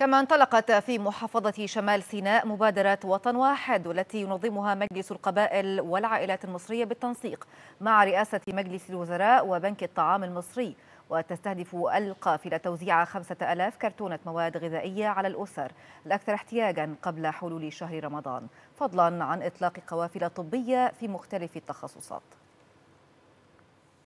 كما انطلقت في محافظة شمال سيناء مبادرة وطن واحد والتي ينظمها مجلس القبائل والعائلات المصرية بالتنسيق مع رئاسة مجلس الوزراء وبنك الطعام المصري وتستهدف القافلة توزيع 5000 كرتونة مواد غذائية على الأسر الأكثر احتياجا قبل حلول شهر رمضان فضلا عن إطلاق قوافل طبية في مختلف التخصصات